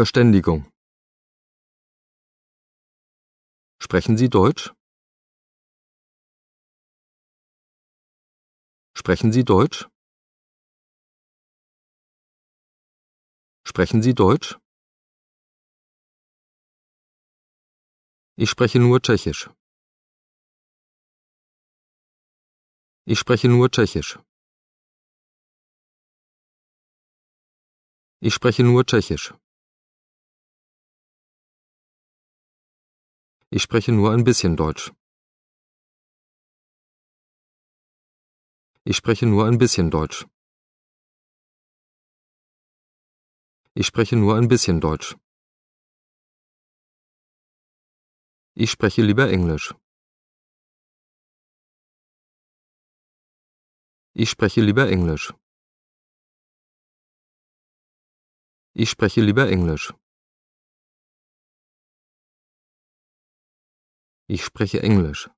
Verständigung. Sprechen Sie Deutsch? Sprechen Sie Deutsch? Sprechen Sie Deutsch? Ich spreche nur Tschechisch. Ich spreche nur Tschechisch. Ich spreche nur Tschechisch. Ich spreche nur ein bisschen Deutsch. Ich spreche nur ein bisschen Deutsch. Ich spreche nur ein bisschen Deutsch. Ich spreche lieber Englisch. Ich spreche lieber Englisch. Ich spreche lieber Englisch. Ich spreche Englisch.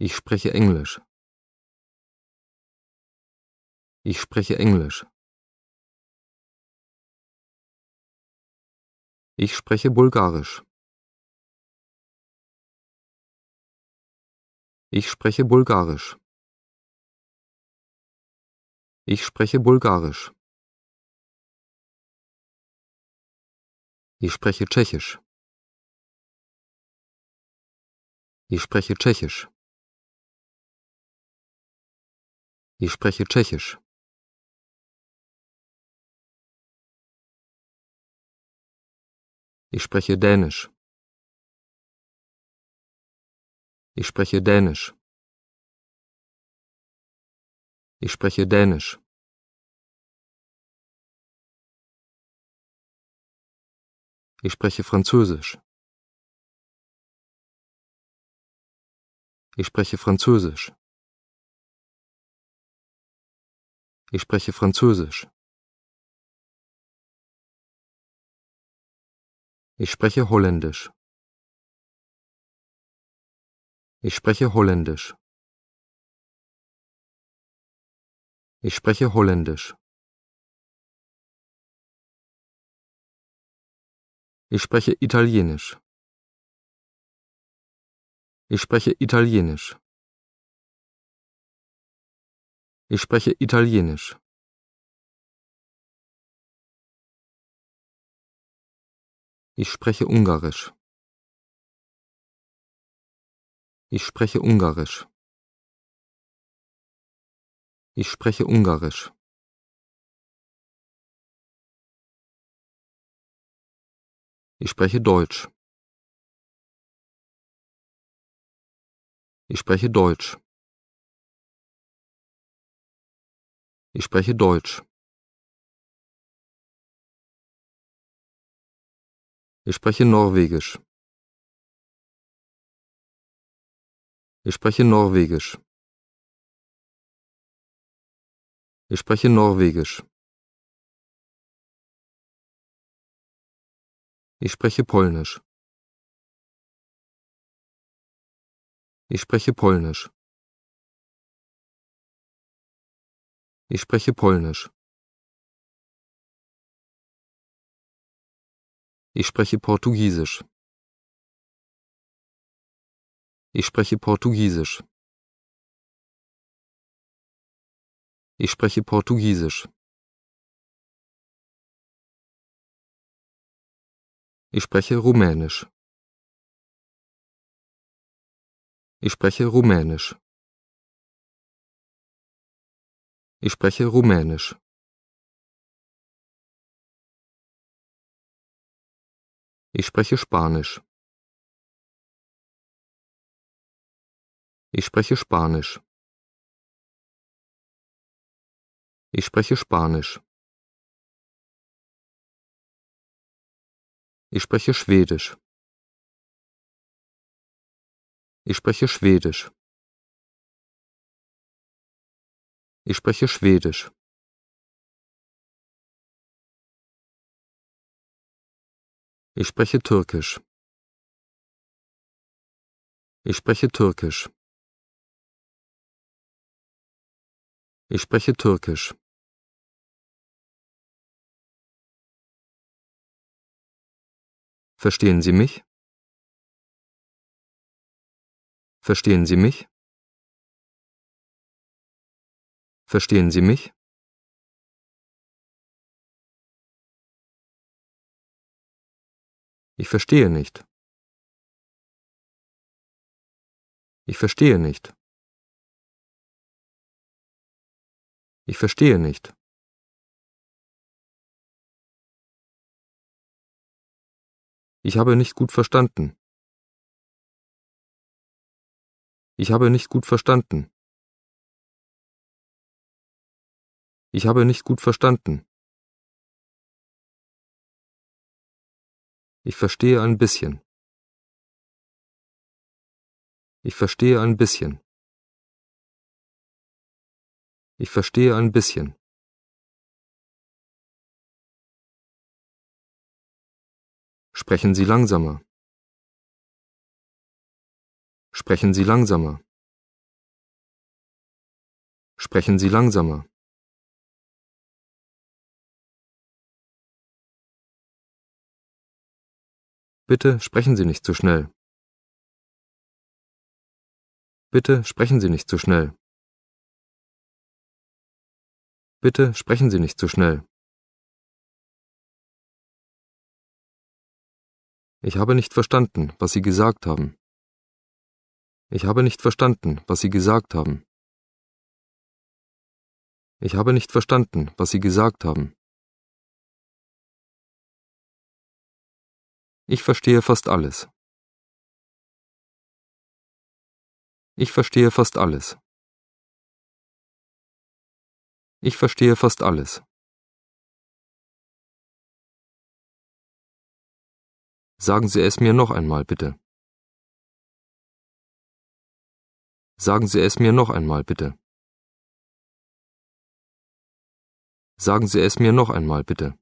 Ich spreche Englisch. Ich spreche Englisch. Ich spreche Bulgarisch. Ich spreche Bulgarisch. Ich spreche Bulgarisch. Ich spreche Tschechisch. Ich spreche Tschechisch. Ich spreche Tschechisch. Ich spreche Dänisch. Ich spreche Dänisch. Ich spreche Dänisch. Ich spreche Französisch. Ich spreche Französisch. Ich spreche Französisch. Ich spreche Holländisch. Ich spreche Holländisch. Ich spreche Holländisch. Ich spreche Italienisch. Ich spreche Italienisch. Ich spreche Italienisch. Ich spreche Ungarisch. Ich spreche Ungarisch. Ich spreche Ungarisch. Ich spreche Deutsch. Ich spreche Deutsch. Ich spreche Deutsch. Ich spreche Norwegisch. Ich spreche Norwegisch. Ich spreche Norwegisch. Ich spreche Polnisch. Ich spreche Polnisch. Ich spreche Polnisch. Ich spreche Portugiesisch. Ich spreche Portugiesisch. Ich spreche Portugiesisch. Ich spreche Rumänisch. Ich spreche Rumänisch. Ich spreche Rumänisch. Ich spreche Spanisch. Ich spreche Spanisch. Ich spreche Spanisch. Ich spreche Schwedisch. Ich spreche Schwedisch. Ich spreche Schwedisch. Ich spreche Türkisch. Ich spreche Türkisch. Ich spreche Türkisch. Verstehen Sie mich? Verstehen Sie mich? Verstehen Sie mich? Ich verstehe nicht. Ich verstehe nicht. Ich verstehe nicht. Ich habe nicht gut verstanden. Ich habe nicht gut verstanden. Ich habe nicht gut verstanden. Ich verstehe ein bisschen. Ich verstehe ein bisschen. Ich verstehe ein bisschen. Sprechen Sie langsamer. Sprechen Sie langsamer. Sprechen Sie langsamer. Bitte sprechen Sie nicht zu schnell. Bitte sprechen Sie nicht zu schnell. Bitte sprechen Sie nicht zu schnell. Ich habe nicht verstanden, was Sie gesagt haben. Ich habe nicht verstanden, was Sie gesagt haben. Ich habe nicht verstanden, was Sie gesagt haben. Ich verstehe fast alles. Ich verstehe fast alles. Ich verstehe fast alles. Sagen Sie es mir noch einmal, bitte. Sagen Sie es mir noch einmal, bitte. Sagen Sie es mir noch einmal, bitte.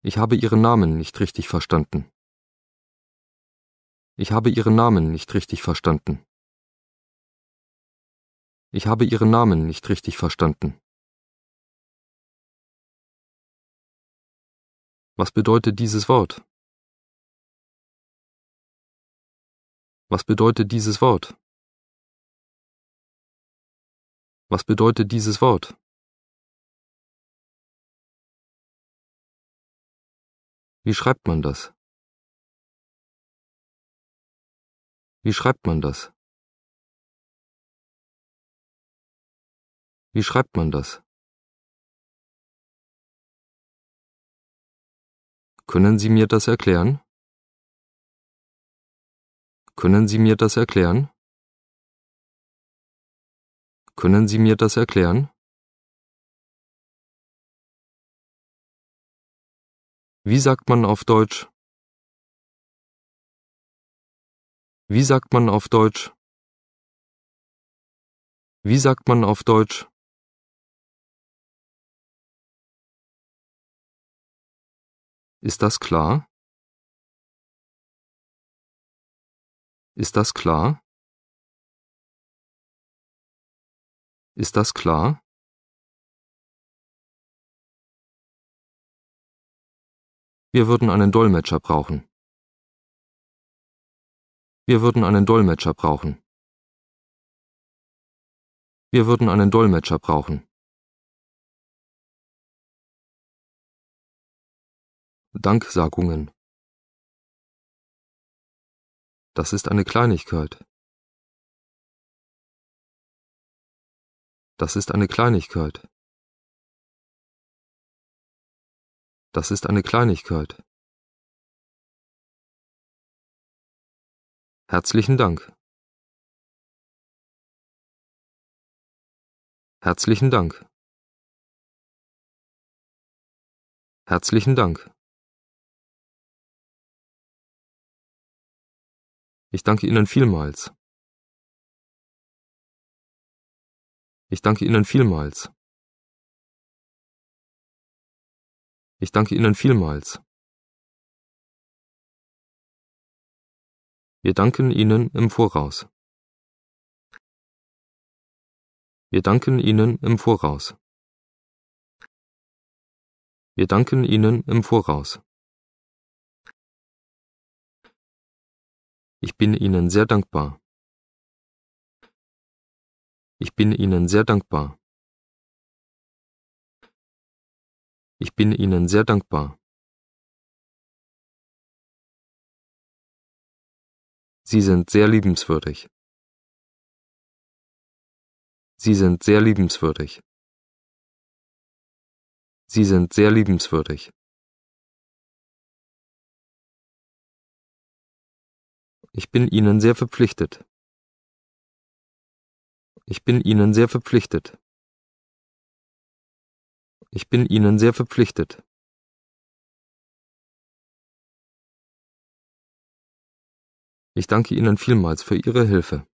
Ich habe Ihren Namen nicht richtig verstanden. Ich habe Ihren Namen nicht richtig verstanden. Ich habe Ihren Namen nicht richtig verstanden. Was bedeutet dieses Wort? Was bedeutet dieses Wort? Was bedeutet dieses Wort? Wie schreibt man das? Wie schreibt man das? Wie schreibt man das? Können Sie mir das erklären? Können Sie mir das erklären? Können Sie mir das erklären? Wie sagt man auf Deutsch? Wie sagt man auf Deutsch? Wie sagt man auf Deutsch? Ist das klar? Ist das klar? Ist das klar? Wir würden einen Dolmetscher brauchen. Wir würden einen Dolmetscher brauchen. Wir würden einen Dolmetscher brauchen. Danksagungen das ist eine Kleinigkeit. Das ist eine Kleinigkeit. Das ist eine Kleinigkeit. Herzlichen Dank. Herzlichen Dank. Herzlichen Dank. Ich danke Ihnen vielmals. Ich danke Ihnen vielmals. Ich danke Ihnen vielmals. Wir danken Ihnen im Voraus. Wir danken Ihnen im Voraus. Wir danken Ihnen im Voraus. Ich bin Ihnen sehr dankbar. Ich bin Ihnen sehr dankbar. Ich bin Ihnen sehr dankbar. Sie sind sehr liebenswürdig. Sie sind sehr liebenswürdig. Sie sind sehr liebenswürdig. Ich bin Ihnen sehr verpflichtet. Ich bin Ihnen sehr verpflichtet. Ich bin Ihnen sehr verpflichtet. Ich danke Ihnen vielmals für Ihre Hilfe.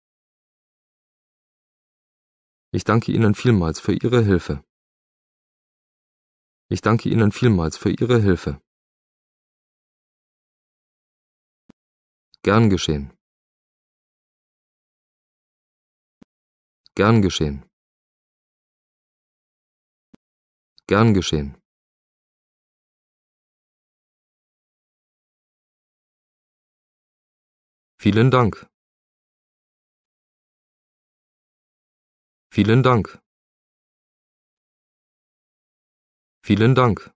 Ich danke Ihnen vielmals für Ihre Hilfe. Ich danke Ihnen vielmals für Ihre Hilfe. Gern geschehen. Gern geschehen. Gern geschehen. Vielen Dank. Vielen Dank. Vielen Dank.